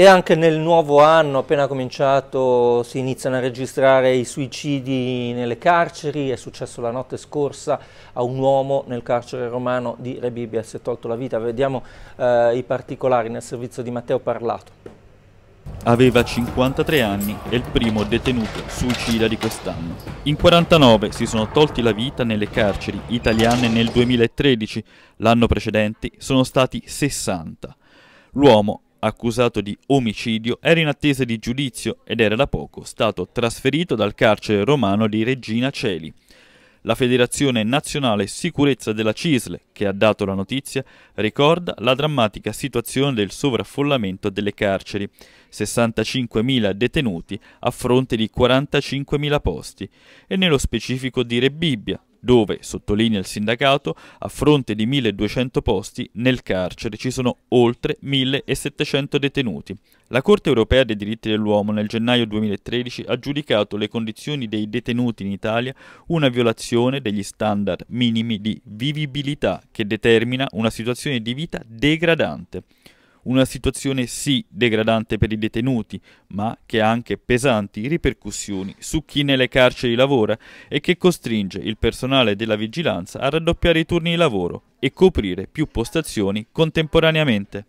E anche nel nuovo anno, appena cominciato, si iniziano a registrare i suicidi nelle carceri. È successo la notte scorsa a un uomo nel carcere romano di Rebibbia, si è tolto la vita. Vediamo eh, i particolari nel servizio di Matteo Parlato. Aveva 53 anni e il primo detenuto suicida di quest'anno. In 49 si sono tolti la vita nelle carceri italiane nel 2013, l'anno precedente sono stati 60. L'uomo accusato di omicidio, era in attesa di giudizio ed era da poco stato trasferito dal carcere romano di Regina Celi. La Federazione Nazionale Sicurezza della Cisle, che ha dato la notizia, ricorda la drammatica situazione del sovraffollamento delle carceri, 65.000 detenuti a fronte di 45.000 posti, e nello specifico di Rebibbia, dove, sottolinea il sindacato, a fronte di 1200 posti nel carcere ci sono oltre 1700 detenuti. La Corte europea dei diritti dell'uomo nel gennaio 2013 ha giudicato le condizioni dei detenuti in Italia una violazione degli standard minimi di vivibilità che determina una situazione di vita degradante una situazione sì degradante per i detenuti, ma che ha anche pesanti ripercussioni su chi nelle carceri lavora e che costringe il personale della vigilanza a raddoppiare i turni di lavoro e coprire più postazioni contemporaneamente.